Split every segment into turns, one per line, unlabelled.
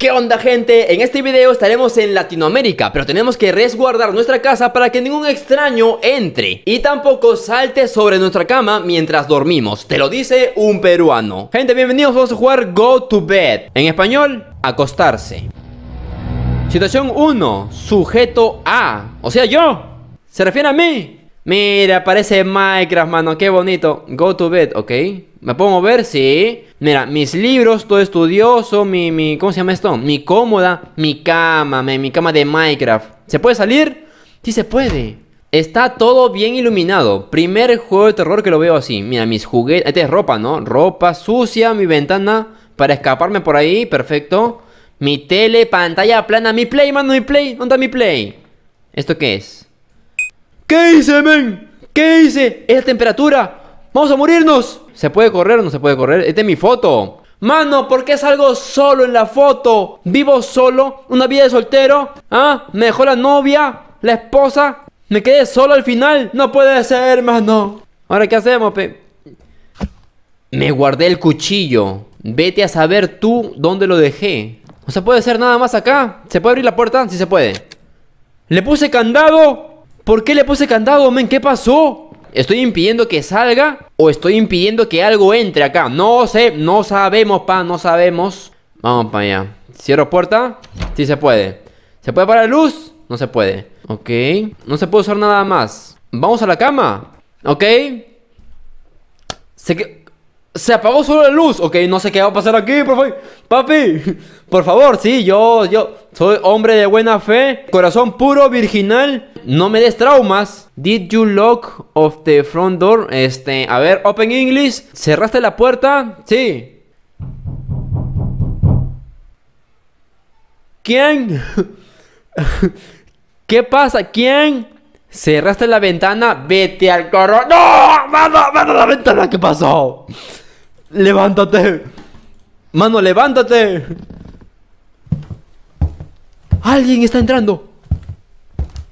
¿Qué onda gente? En este video estaremos en Latinoamérica, pero tenemos que resguardar nuestra casa para que ningún extraño entre y tampoco salte sobre nuestra cama mientras dormimos, te lo dice un peruano. Gente, bienvenidos, vamos a jugar Go to Bed, en español, acostarse. Situación 1, sujeto A, o sea yo, se refiere a mí. Mira, parece Minecraft, mano, qué bonito. Go to bed, ok. ¿Me puedo mover? Sí. Mira, mis libros, todo estudioso, mi, mi, ¿cómo se llama esto? Mi cómoda, mi cama, mi, mi cama de Minecraft. ¿Se puede salir? Sí se puede. Está todo bien iluminado. Primer juego de terror que lo veo así. Mira, mis juguetes. Esta es ropa, ¿no? Ropa sucia, mi ventana para escaparme por ahí. Perfecto. Mi tele, pantalla plana, mi play, mano, mi play. ¿Dónde está mi play? ¿Esto qué es? ¿Qué hice, men? ¿Qué hice? ¿Esa temperatura? ¡Vamos a morirnos! ¿Se puede correr o no se puede correr? Esta es mi foto. Mano, ¿por qué salgo solo en la foto? ¿Vivo solo? ¿Una vida de soltero? ¿Ah? ¿Me dejó la novia? ¿La esposa? ¿Me quedé solo al final? No puede ser, mano. Ahora, ¿qué hacemos, pe? Me guardé el cuchillo. Vete a saber tú dónde lo dejé. No se puede hacer nada más acá. ¿Se puede abrir la puerta? Sí se puede. Le puse candado. ¿Por qué le puse candado, men? ¿Qué pasó? ¿Estoy impidiendo que salga? ¿O estoy impidiendo que algo entre acá? No sé, no sabemos, pa, no sabemos Vamos para allá Cierro puerta Sí se puede ¿Se puede parar la luz? No se puede Ok No se puede usar nada más Vamos a la cama Ok Se que... Se apagó solo la luz. Ok, no sé qué va a pasar aquí, por Papi, por favor, sí, yo, yo. Soy hombre de buena fe, corazón puro, virginal. No me des traumas. Did you lock of the front door? Este, a ver, open English. ¿Cerraste la puerta? Sí. ¿Quién? ¿Qué pasa? ¿Quién? ¿Cerraste la ventana? Vete al corro. ¡No! ¡Mano! ¡Mano la ventana! ¿Qué pasó? ¡Levántate! ¡Mano, levántate! ¡Alguien está entrando!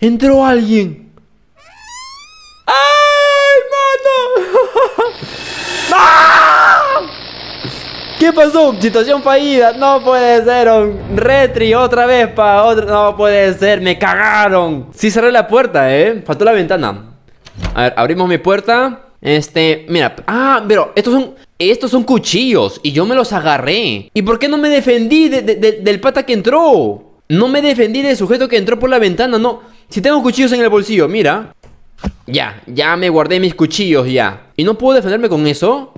¡Entró alguien! ¡Ay, mato. ¿Qué pasó? Situación fallida. No puede ser. Un retri otra vez para otro No puede ser. Me cagaron. Sí cerré la puerta, ¿eh? Faltó la ventana. A ver, abrimos mi puerta. Este, mira. Ah, pero estos son... Estos son cuchillos y yo me los agarré. ¿Y por qué no me defendí del pata que entró? No me defendí del sujeto que entró por la ventana, no. Si tengo cuchillos en el bolsillo, mira. Ya, ya me guardé mis cuchillos ya. ¿Y no puedo defenderme con eso?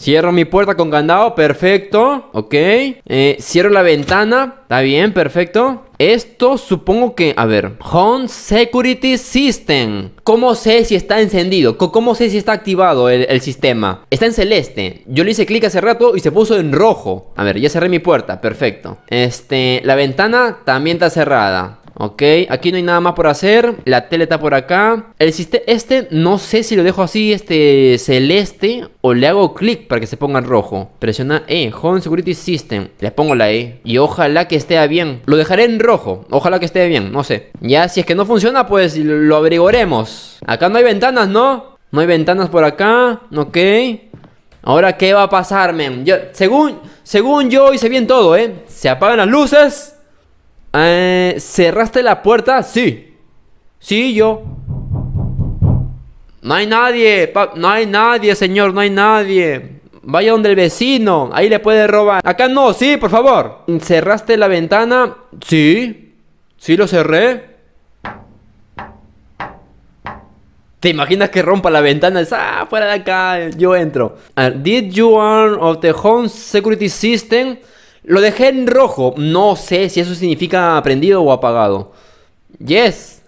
Cierro mi puerta con candado, perfecto, ok eh, Cierro la ventana, está bien, perfecto Esto supongo que, a ver Home Security System ¿Cómo sé si está encendido? ¿Cómo sé si está activado el, el sistema? Está en celeste, yo le hice clic hace rato y se puso en rojo A ver, ya cerré mi puerta, perfecto Este, la ventana también está cerrada Ok, aquí no hay nada más por hacer. La tele está por acá. El sistema este, no sé si lo dejo así, este celeste, o le hago clic para que se ponga en rojo. Presiona E, Home Security System. Le pongo la E. Y ojalá que esté bien. Lo dejaré en rojo. Ojalá que esté bien, no sé. Ya, si es que no funciona, pues lo averiguaremos. Acá no hay ventanas, ¿no? No hay ventanas por acá. Ok. Ahora, ¿qué va a pasar, men? según, según yo hice bien todo, ¿eh? Se apagan las luces. Eh, ¿Cerraste la puerta? Sí. Sí, yo. No hay nadie, no hay nadie, señor, no hay nadie. Vaya donde el vecino, ahí le puede robar. Acá no, sí, por favor. ¿Cerraste la ventana? Sí. Sí, lo cerré. ¿Te imaginas que rompa la ventana? Es, ah, fuera de acá, yo entro. did you arm of the home security system? Lo dejé en rojo. No sé si eso significa prendido o apagado. Yes.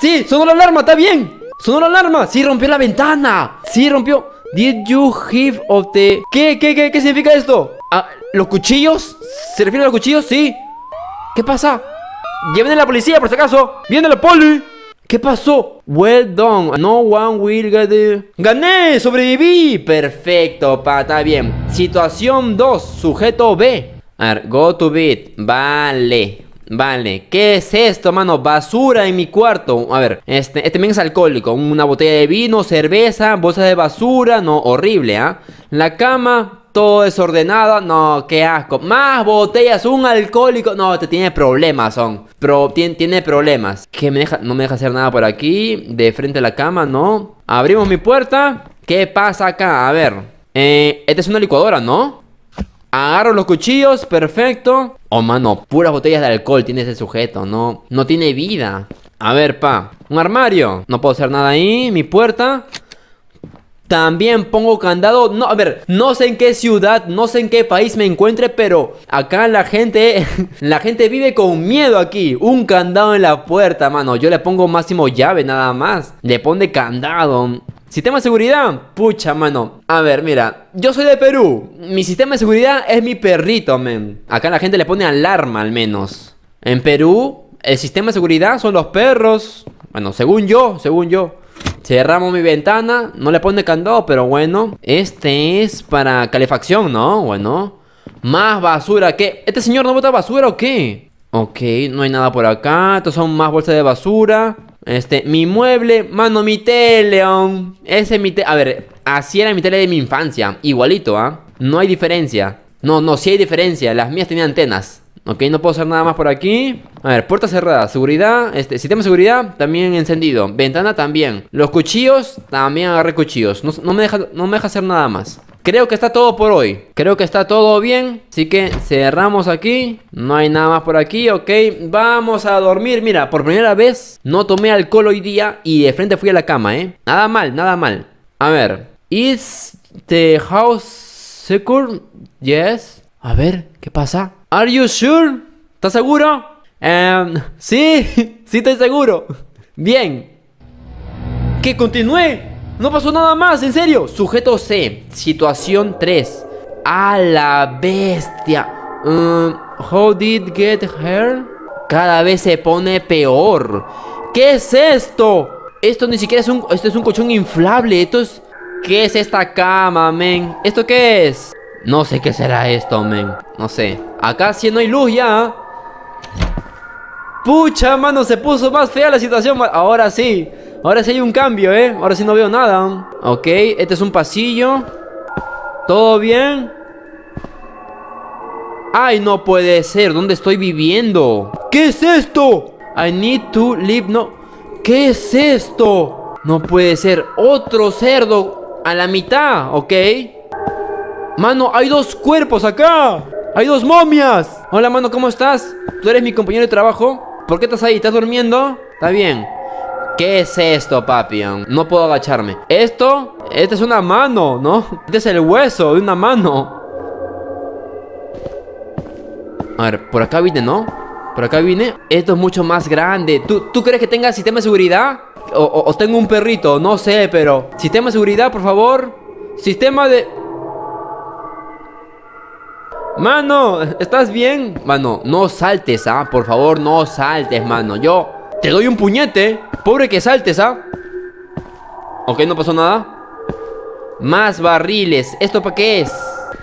Sí, sonó la alarma, está bien. Sonó la alarma. Sí, rompió la ventana. Sí, rompió. Did you give of the... ¿Qué, qué, qué, qué significa esto? Ah, ¿Los cuchillos? ¿Se refiere a los cuchillos? Sí. ¿Qué pasa? Lleven a la policía por si acaso. Viene la poli. ¿Qué pasó? Well done, no one will get it. ¡Gané! ¡Sobreviví! Perfecto, Está bien. Situación 2, sujeto B. A ver, go to bed. Vale. Vale, ¿qué es esto, mano? Basura en mi cuarto. A ver, este, este men es alcohólico. Una botella de vino, cerveza, bolsa de basura. No, horrible, ¿ah? La cama, todo desordenado, no, qué asco. Más botellas, un alcohólico, no, te este tiene problemas, son. Pro, tiene, problemas. Que me deja, no me deja hacer nada por aquí, de frente a la cama, no. Abrimos mi puerta, ¿qué pasa acá? A ver, eh, esta es una licuadora, ¿no? Agarro los cuchillos, perfecto. Oh, mano, puras botellas de alcohol tiene ese sujeto, no, no tiene vida. A ver, pa, un armario, no puedo hacer nada ahí, mi puerta... También pongo candado, no, a ver, no sé en qué ciudad, no sé en qué país me encuentre, pero acá la gente, la gente vive con miedo aquí. Un candado en la puerta, mano. Yo le pongo máximo llave nada más. Le pone candado. Sistema de seguridad, pucha mano. A ver, mira, yo soy de Perú. Mi sistema de seguridad es mi perrito, men. Acá la gente le pone alarma al menos. En Perú, el sistema de seguridad son los perros. Bueno, según yo, según yo. Cerramos mi ventana, no le pone candado, pero bueno Este es para calefacción, ¿no? Bueno Más basura, que ¿Este señor no bota basura o qué? Ok, no hay nada por acá Estos son más bolsas de basura este, mi mueble, mano, mi teleón, Ese es mi tele, a ver Así era mi tele de mi infancia, igualito, ¿ah? No hay diferencia No, no, sí hay diferencia, las mías tenían antenas Ok, no puedo hacer nada más por aquí. A ver, puerta cerrada, seguridad, este, sistema de seguridad también encendido, ventana también. Los cuchillos, también agarré cuchillos. No, me deja, no me deja hacer nada más. Creo que está todo por hoy. Creo que está todo bien. Así que cerramos aquí. No hay nada más por aquí. Ok, vamos a dormir. Mira, por primera vez no tomé alcohol hoy día y de frente fui a la cama, ¿eh? Nada mal, nada mal. A ver. ¿Is the house secure? Yes. A ver, ¿qué pasa? ¿Are you sure? ¿Estás seguro? Em, sí, sí estoy seguro. Bien. Que continúe. No pasó nada más, en serio. Sujeto C, situación 3. A la bestia. Mm, how did get her? Cada vez se pone peor. ¿Qué es esto? Esto ni siquiera es un... Esto es un colchón inflable. Esto ¿Qué es esta cama, men? ¿Esto qué es? No sé qué será esto, men. No sé. Acá sí no hay luz ya. Pucha, mano, se puso más fea la situación. Ahora sí. Ahora sí hay un cambio, ¿eh? Ahora sí no veo nada. Ok, este es un pasillo. ¿Todo bien? Ay, no puede ser. ¿Dónde estoy viviendo? ¿Qué es esto? I need to live... No. ¿Qué es esto? No puede ser. Otro cerdo a la mitad, ¿ok? Mano, hay dos cuerpos acá. Hay dos momias. Hola, mano, ¿cómo estás? ¿Tú eres mi compañero de trabajo? ¿Por qué estás ahí? ¿Estás durmiendo? Está bien. ¿Qué es esto, papi? No puedo agacharme. Esto, esta es una mano, ¿no? Este es el hueso de una mano. A ver, por acá vine, ¿no? Por acá vine. Esto es mucho más grande. ¿Tú, crees que tenga sistema de seguridad? o tengo un perrito, no sé, pero... Sistema de seguridad, por favor. Sistema de... Mano, ¿estás bien? Mano, no saltes, ¿ah? Por favor, no saltes, mano. Yo te doy un puñete. Pobre que saltes, ¿ah? Ok, no pasó nada. Más barriles. ¿Esto para qué es?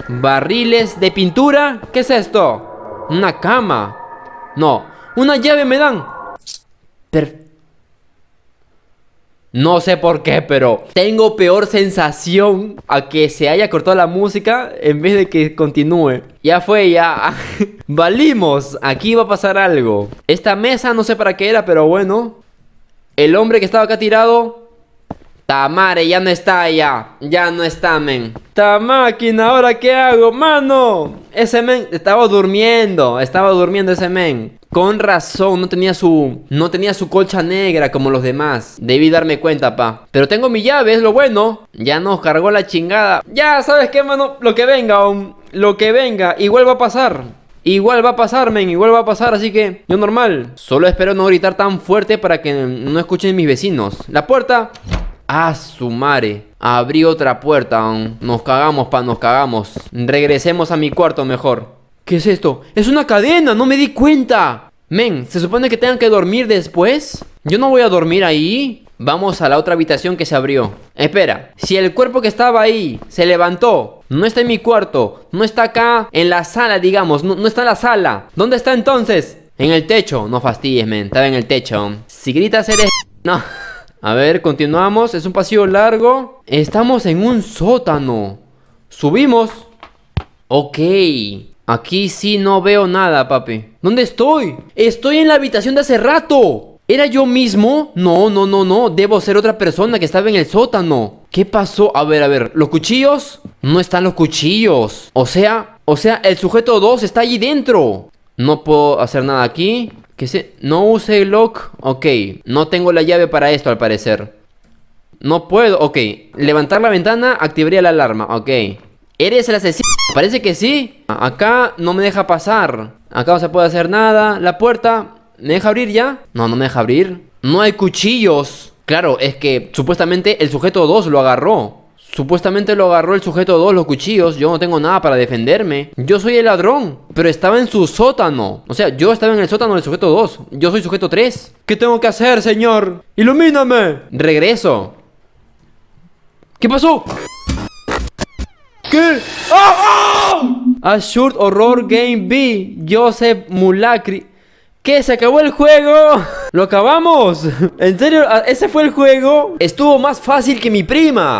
¿Barriles de pintura? ¿Qué es esto? Una cama. No. Una llave me dan. Perfecto. No sé por qué, pero tengo peor sensación a que se haya cortado la música en vez de que continúe. Ya fue, ya. Valimos, aquí va a pasar algo. Esta mesa no sé para qué era, pero bueno. El hombre que estaba acá tirado. Tamare, ya no está ya. Ya no está, men. Esta máquina, ¿ahora qué hago, mano? Ese men estaba durmiendo. Estaba durmiendo ese men. Con razón, no tenía su no tenía su colcha negra como los demás. Debí darme cuenta, pa. Pero tengo mi llave, es lo bueno. Ya nos cargó la chingada. Ya, ¿sabes qué, mano? Lo que venga, aún. Lo que venga, igual va a pasar. Igual va a pasar, men, igual va a pasar, así que yo normal. Solo espero no gritar tan fuerte para que no escuchen mis vecinos. La puerta. a su madre. Abrí otra puerta. Aún. Nos cagamos, pa, nos cagamos. Regresemos a mi cuarto mejor. ¿Qué es esto? ¡Es una cadena! ¡No me di cuenta! Men, ¿se supone que tengan que dormir después? Yo no voy a dormir ahí. Vamos a la otra habitación que se abrió. Espera, si el cuerpo que estaba ahí se levantó, no está en mi cuarto, no está acá en la sala, digamos, no, está en la sala. ¿Dónde está entonces? En el techo. No fastidies, men, estaba en el techo. Si gritas eres... No. A ver, continuamos. Es un pasillo largo. Estamos en un sótano. Subimos. Ok. Aquí sí no veo nada, papi. ¿Dónde estoy? Estoy en la habitación de hace rato. ¿Era yo mismo? No, no, no, no. Debo ser otra persona que estaba en el sótano. ¿Qué pasó? A ver, a ver. ¿Los cuchillos? No están los cuchillos. O sea, o sea, el sujeto 2 está allí dentro. No puedo hacer nada aquí. ¿Qué sé? No use el lock. Ok. No tengo la llave para esto, al parecer. No puedo. Ok. Levantar la ventana activaría la alarma. Ok. Eres el asesino. Parece que sí. Acá no me deja pasar. Acá no se puede hacer nada. La puerta... ¿Me deja abrir ya? No, no me deja abrir. No hay cuchillos. Claro, es que supuestamente el sujeto 2 lo agarró. Supuestamente lo agarró el sujeto 2, los cuchillos. Yo no tengo nada para defenderme. Yo soy el ladrón, pero estaba en su sótano. O sea, yo estaba en el sótano del sujeto 2. Yo soy sujeto 3. ¿Qué tengo que hacer, señor? ¡Ilumíname! Regreso. ¿Qué pasó? ¿Qué? ¡Oh, Horror Game B, Joseph Mulacri. ¿Qué? ¿Se acabó el juego? ¡Lo acabamos! ¿En serio? ¿Ese fue el juego? Estuvo más fácil que mi prima.